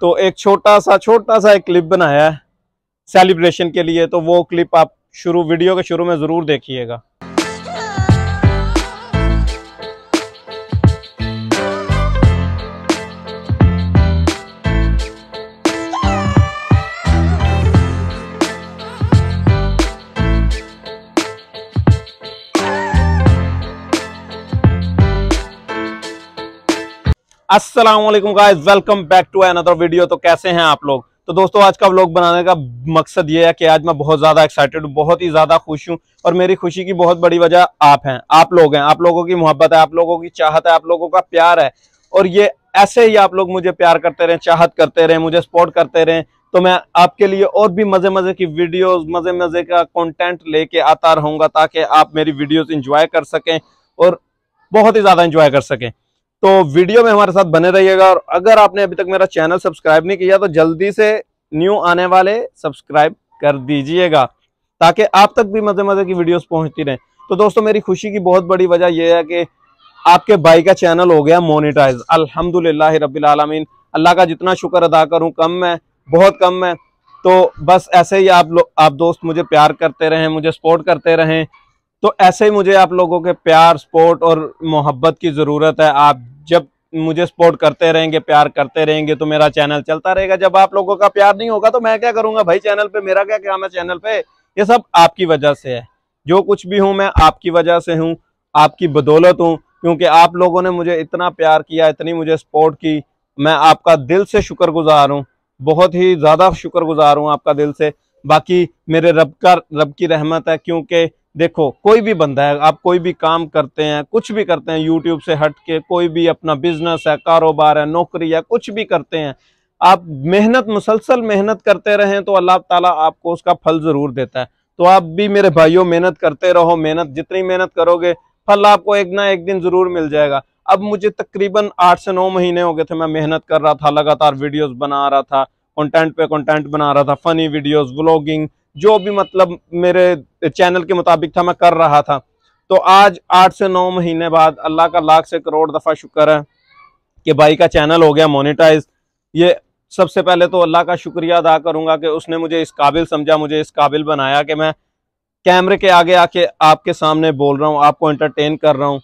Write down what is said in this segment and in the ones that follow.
तो एक छोटा सा छोटा सा एक क्लिप बनाया है सेलिब्रेशन के लिए तो वो क्लिप आप शुरू वीडियो के शुरू में ज़रूर देखिएगा असलम guys welcome back to another video तो कैसे हैं आप लोग तो दोस्तों आज का व्लॉग बनाने का मकसद ये है कि आज मैं बहुत ज़्यादा एक्साइटेड हूँ बहुत ही ज़्यादा खुश हूँ और मेरी खुशी की बहुत बड़ी वजह आप हैं आप लोग हैं आप लोगों की मोहब्बत है आप लोगों की चाहत है आप लोगों का प्यार है और ये ऐसे ही आप लोग मुझे प्यार करते रहे चाहत करते रहे मुझे सपोर्ट करते रहे तो मैं आपके लिए और भी मज़े मज़े की वीडियोज मज़े मज़े का कॉन्टेंट लेके आता रहूंगा ताकि आप मेरी वीडियो इंजॉय कर सकें और बहुत ही ज़्यादा इंजॉय कर सकें तो वीडियो में हमारे साथ बने रहिएगा और अगर आपने अभी तक मेरा चैनल सब्सक्राइब नहीं किया तो जल्दी से न्यू आने वाले सब्सक्राइब कर दीजिएगा ताकि आप तक भी मज़े मज़े की वीडियोस पहुंचती रहे तो दोस्तों मेरी खुशी की बहुत बड़ी वजह यह है कि आपके भाई का चैनल हो गया मोनिटाइज अल्हम्दुलिल्लाह रब्बिल अल्लाह का जितना शुक्र अदा करूं कम है बहुत कम है तो बस ऐसे ही आप लोग आप दोस्त मुझे प्यार करते रहें मुझे सपोर्ट करते रहें तो ऐसे ही मुझे आप लोगों के प्यार सपोर्ट और मोहब्बत की ज़रूरत है आप जब मुझे सपोर्ट करते रहेंगे प्यार करते रहेंगे तो मेरा चैनल चलता रहेगा जब आप लोगों का प्यार नहीं होगा तो मैं क्या करूंगा भाई चैनल पे मेरा क्या काम है चैनल पे ये सब आपकी वजह से है जो कुछ भी हूँ मैं आपकी वजह से हूँ आपकी बदौलत हूँ क्योंकि आप लोगों ने मुझे इतना प्यार किया इतनी मुझे सपोर्ट की मैं आपका दिल से गुजार हूँ बहुत ही ज़्यादा गुजार हूँ आपका दिल से बाकी मेरे रब का रब की रहमत है क्योंकि देखो कोई भी बंदा है आप कोई भी काम करते हैं कुछ भी करते हैं यूट्यूब से हट के कोई भी अपना बिजनेस है कारोबार है नौकरी है कुछ भी करते हैं आप मेहनत मुसलसल मेहनत करते रहें तो अल्लाह ताला आपको उसका फल ज़रूर देता है तो आप भी मेरे भाइयों मेहनत करते रहो मेहनत जितनी मेहनत करोगे फल आपको एक ना एक दिन ज़रूर मिल जाएगा अब मुझे तकरीबन आठ से नौ महीने हो गए थे मैं मेहनत कर रहा था लगातार वीडियोज़ बना रहा था कॉन्टेंट पे कॉन्टेंट बना रहा था फ़नी वीडियोज़ व्लॉगिंग जो भी मतलब मेरे चैनल के मुताबिक था मैं कर रहा था तो आज आठ से नौ महीने बाद अल्लाह का लाख से करोड़ दफ़ा शुक्र है कि भाई का चैनल हो गया मोनिटाइज ये सबसे पहले तो अल्लाह का शुक्रिया अदा करूंगा कि उसने मुझे इस काबिल समझा मुझे इस काबिल बनाया कि मैं कैमरे के आगे आके आपके सामने बोल रहा हूँ आपको एंटरटेन कर रहा हूँ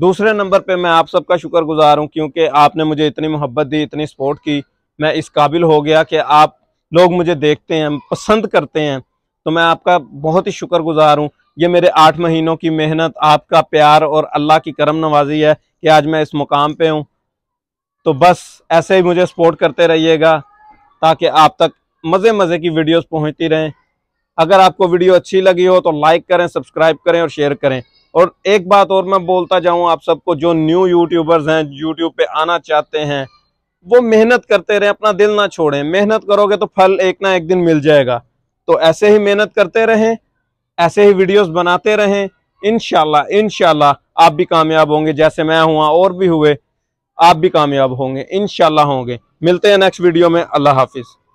दूसरे नंबर पे मैं आप सबका शुक्र गुज़ार हूँ क्योंकि आपने मुझे इतनी मोहब्बत दी इतनी सपोर्ट की मैं इस काबिल हो गया कि आप लोग मुझे देखते हैं पसंद करते हैं तो मैं आपका बहुत ही शुक्रगुजार हूँ ये मेरे आठ महीनों की मेहनत आपका प्यार और अल्लाह की करम नवाजी है कि आज मैं इस मुकाम पे हूँ तो बस ऐसे ही मुझे सपोर्ट करते रहिएगा ताकि आप तक मज़े मज़े की वीडियोस पहुँचती रहें अगर आपको वीडियो अच्छी लगी हो तो लाइक करें सब्सक्राइब करें और शेयर करें और एक बात और मैं बोलता जाऊँ आप सबको जो न्यू यूट्यूबर्स हैं यूट्यूब पर आना चाहते हैं वो मेहनत करते रहें अपना दिल ना छोड़ें मेहनत करोगे तो फल एक ना एक दिन मिल जाएगा तो ऐसे ही मेहनत करते रहें ऐसे ही वीडियोस बनाते रहें इनशाला इनशाला आप भी कामयाब होंगे जैसे मैं हुआ और भी हुए आप भी कामयाब होंगे इनशाला होंगे मिलते हैं नेक्स्ट वीडियो में अल्लाह हाफिज़